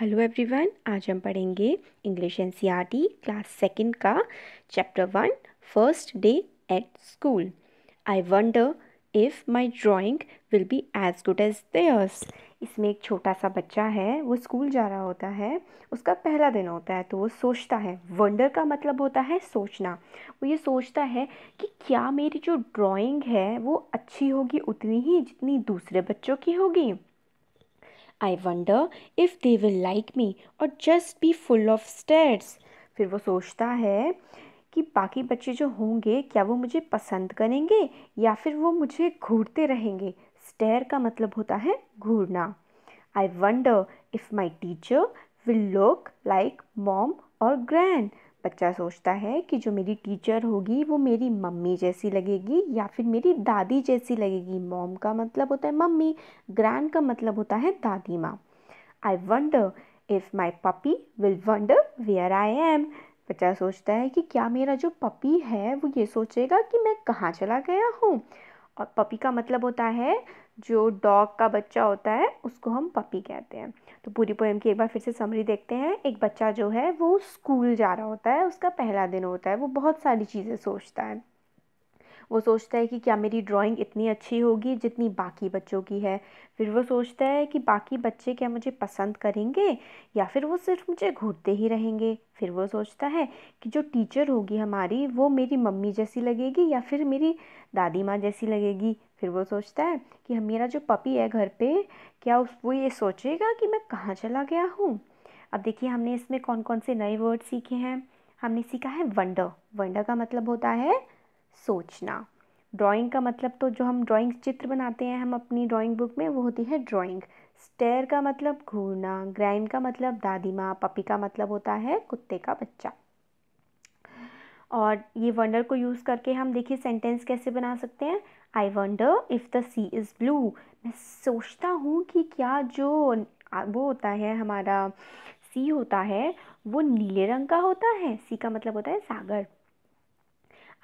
hello everyone आज हम पढ़ेंगे इंग्लिश एन क्लास सेकेंड का chapter one first day at school I wonder if my drawing will be as good as theirs इसमें एक छोटा सा बच्चा है वो स्कूल जा रहा होता है उसका पहला दिन होता है तो वो सोचता है वंडर का मतलब होता है सोचना वो ये सोचता है कि क्या मेरी जो ड्राइंग है वो अच्छी होगी उतनी ही जितनी दूसरे बच्चों की होगी I wonder if they will like me और just be full of stares फिर वो सोचता है कि बाकी बच्चे जो होंगे क्या वो मुझे पसंद करेंगे या फिर वो मुझे घूरते रहेंगे स्टेयर का मतलब होता है घूरना I wonder if my teacher will look like mom और ग्रैंड बच्चा सोचता है कि जो मेरी टीचर होगी वो मेरी मम्मी जैसी लगेगी या फिर मेरी दादी जैसी लगेगी मॉम का मतलब होता है मम्मी ग्रैंड का मतलब होता है दादी माँ I wonder if my puppy will wonder where I am बच्चा सोचता है कि क्या मेरा जो पपी है वो ये सोचेगा कि मैं कहाँ चला गया हूँ और पपी का मतलब होता है जो डॉग का बच्चा होता है उसको हम पपी कहते हैं तो पूरी पोएम की एक बार फिर से समरी देखते हैं एक बच्चा जो है वो स्कूल जा रहा होता है उसका पहला दिन होता है वो बहुत सारी चीज़ें सोचता है वो सोचता है कि क्या मेरी ड्राइंग इतनी अच्छी होगी जितनी बाकी बच्चों की है फिर वो सोचता है कि बाकी बच्चे क्या मुझे पसंद करेंगे या फिर वो सिर्फ मुझे घूरते ही रहेंगे फिर वो सोचता है कि जो टीचर होगी हमारी वो मेरी मम्मी जैसी लगेगी या फिर मेरी दादी माँ जैसी लगेगी फिर वो सोचता है कि मेरा जो पपी है घर पे क्या उस वो ये सोचेगा कि मैं कहाँ चला गया हूँ अब देखिए हमने इसमें कौन कौन से नए वर्ड सीखे हैं हमने सीखा है वंडर वंडर का मतलब होता है सोचना ड्राइंग का मतलब तो जो हम ड्राइंग चित्र बनाते हैं हम अपनी ड्राइंग बुक में वो होती है ड्राइंग स्टेयर का मतलब घूरना ग्रैंड का मतलब दादी माँ पपी का मतलब होता है कुत्ते का बच्चा और ये वंडर को यूज़ करके हम देखिए सेंटेंस कैसे बना सकते हैं I wonder if the sea is blue मैं सोचता हूँ कि क्या जो वो होता है हमारा सी होता है वो नीले रंग का होता है सी का मतलब होता है सागर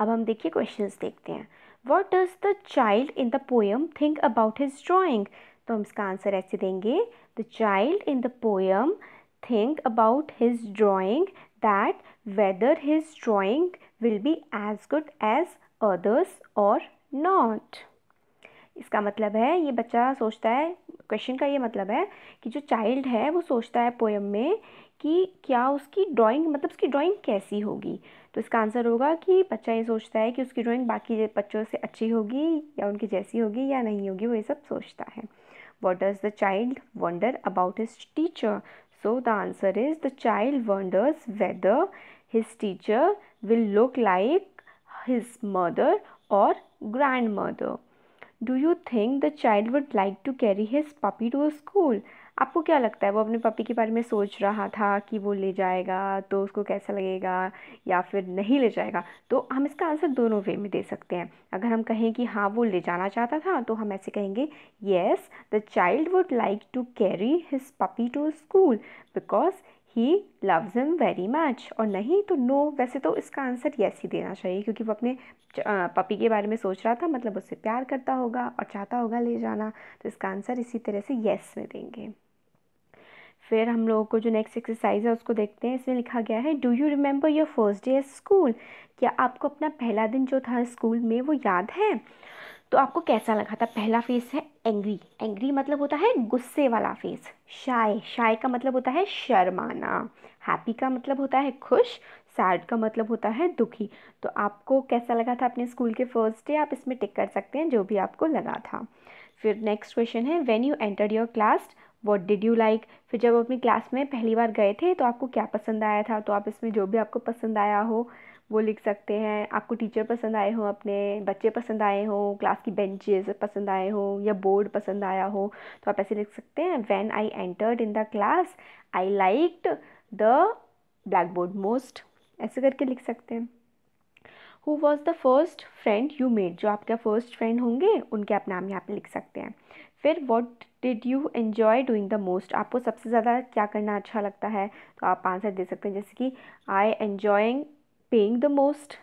अब हम देखिए क्वेश्चन देखते हैं what does the child in the poem think about his drawing तो हम इसका आंसर ऐसे देंगे the child in the poem think about his drawing that whether his drawing will be as good as others और not इसका मतलब है ये बच्चा सोचता है क्वेश्चन का ये मतलब है कि जो चाइल्ड है वो सोचता है पोएम में कि क्या उसकी ड्राइंग मतलब उसकी ड्राइंग कैसी होगी तो इसका आंसर होगा कि बच्चा ये सोचता है कि उसकी ड्राइंग बाकी बच्चों से अच्छी होगी या उनकी जैसी होगी या नहीं होगी वो ये सब सोचता है what does the child wonder about his teacher so the answer is the child wonders whether his teacher will look like his mother और grandmother do you think the child would like to carry his puppy to school आपको क्या लगता है वो अपने puppy के बारे में सोच रहा था कि वो ले जाएगा तो उसको कैसा लगेगा या फिर नहीं ले जाएगा तो हम इसका आंसर दोनों वे में दे सकते हैं अगर हम कहें कि हाँ वो ले जाना चाहता था तो हम ऐसे कहेंगे yes the child would like to carry his puppy to school because he loves him very much और नहीं तो नो वैसे तो इसका आंसर येस ही देना चाहिए क्योंकि वो अपने पपी के बारे में सोच रहा था मतलब उससे प्यार करता होगा और चाहता होगा ले जाना तो इसका आंसर इसी तरह से येस में देंगे फिर हम लोगों को जो नेक्स्ट एक्सरसाइज है उसको देखते हैं इसमें लिखा गया है do you remember your first day at school क्या आपको अपना पहला दिन जो था स्कूल में वो याद है तो आपको कैसा लगा था पहला फेस है एंग्री एंग्री मतलब होता है गुस्से वाला फेस शाय शाय का मतलब होता है शर्माना हैप्पी का मतलब होता है खुश सैड का मतलब होता है दुखी तो आपको कैसा लगा था अपने स्कूल के फर्स्ट डे आप इसमें टिक कर सकते हैं जो भी आपको लगा था फिर नेक्स्ट क्वेश्चन है when you enter your class what did you like फिर जब अपनी क्लास में पहली बार गए थे तो आपको क्या पसंद आया था तो आप इसमें जो भी आपको पसंद आया हो वो लिख सकते हैं आपको टीचर पसंद आए हो अपने बच्चे पसंद आए हो क्लास की बेंचेस पसंद आए हो या बोर्ड पसंद आया हो तो आप ऐसे लिख सकते हैं when I entered in the class I liked the blackboard most ऐसे करके लिख सकते हैं who was the first friend you made जो आपका फर्स्ट फ्रेंड होंगे उनके आप नाम यहाँ पे लिख सकते हैं फिर what did you enjoy doing the most आपको सबसे ज़्यादा क्या करना अच्छा लगता है तो आप आंसर दे सकते हैं जैसे कि I enjoying playing the most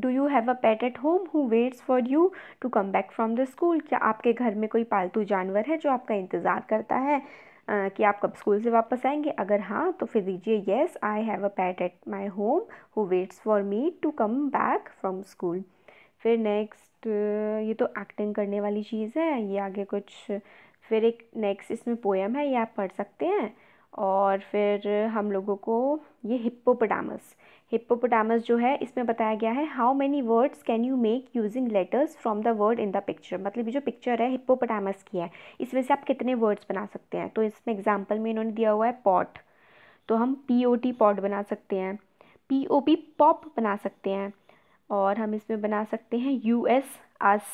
do you have a pet at home who waits for you to come back from the school क्या आपके घर में कोई पालतू जानवर है जो आपका इंतज़ार करता है Uh, कि आप कब स्कूल से वापस आएंगे अगर हाँ तो फिर दीजिए yes I have a pet at my home who waits for me to come back from school फिर नेक्स्ट ये तो एक्टिंग करने वाली चीज़ है ये आगे कुछ फिर एक नेक्स्ट इसमें पोएम है ये आप पढ़ सकते हैं और फिर हम लोगों को ये हिप्पोपोटामस हिप्पोपोटामस जो है इसमें बताया गया है how many words can you make using letters from the word in the picture मतलब ये जो पिक्चर है हिप्पोपोटामस की है इसमें से आप कितने वर्ड्स बना सकते हैं तो इसमें एग्जाम्पल में इन्होंने दिया हुआ है पॉट तो हम पी ओ टी पॉट बना सकते हैं पी ओ पी पॉप बना सकते हैं और हम इसमें बना सकते हैं U S us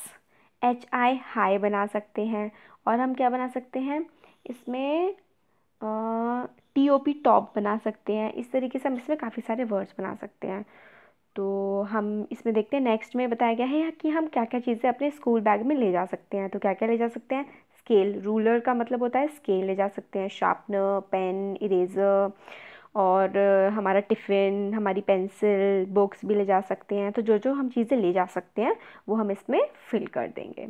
H I hi बना सकते हैं और हम क्या बना सकते हैं इसमें टी ओ पी टॉप बना सकते हैं इस तरीके से हम इसमें काफ़ी सारे वर्ड्स बना सकते हैं तो हम इसमें देखते हैं नेक्स्ट में बताया गया है कि हम क्या क्या चीज़ें अपने स्कूल बैग में ले जा सकते हैं तो क्या क्या ले जा सकते हैं स्केल रूलर का मतलब होता है स्केल ले जा सकते हैं शार्पनर पेन इरेज़र और हमारा टिफ़िन हमारी पेंसिल बुक्स भी ले जा सकते हैं तो जो जो हम चीज़ें ले जा सकते हैं वो हम इसमें फिल कर देंगे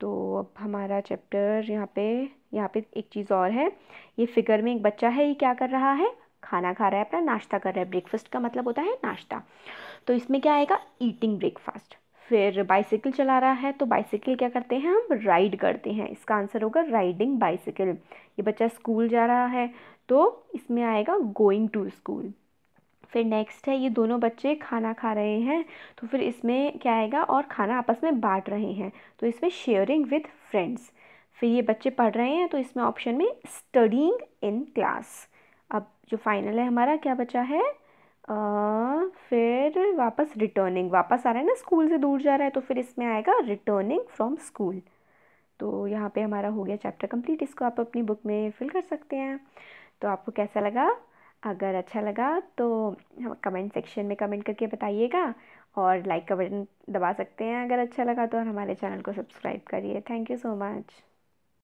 तो अब हमारा चैप्टर यहाँ पे यहाँ पे एक चीज़ और है ये फिगर में एक बच्चा है ये क्या कर रहा है खाना खा रहा है अपना नाश्ता कर रहा है ब्रेकफास्ट का मतलब होता है नाश्ता तो इसमें क्या आएगा ईटिंग ब्रेकफास्ट फिर बाइसिकल चला रहा है तो बाइसिकल क्या करते हैं हम राइड करते हैं इसका आंसर होगा राइडिंग बाइसिकल ये बच्चा स्कूल जा रहा है तो इसमें आएगा गोइंग टू स्कूल फिर नेक्स्ट है ये दोनों बच्चे खाना खा रहे हैं तो फिर इसमें क्या आएगा और खाना आपस में बांट रहे हैं तो इसमें शेयरिंग विथ फ्रेंड्स फिर ये बच्चे पढ़ रहे हैं तो इसमें ऑप्शन में स्टडिंग इन क्लास अब जो फाइनल है हमारा क्या बचा है आ, फिर वापस रिटर्निंग वापस आ रहा है ना स्कूल से दूर जा रहा है तो फिर इसमें आएगा रिटर्निंग फ्रॉम स्कूल तो यहाँ पे हमारा हो गया चैप्टर कंप्लीट इसको आप अपनी बुक में फिल कर सकते हैं तो आपको कैसा लगा अगर अच्छा लगा तो हम कमेंट सेक्शन में कमेंट करके बताइएगा और लाइक का बटन दबा सकते हैं अगर अच्छा लगा तो और हमारे चैनल को सब्सक्राइब करिए थैंक यू सो मच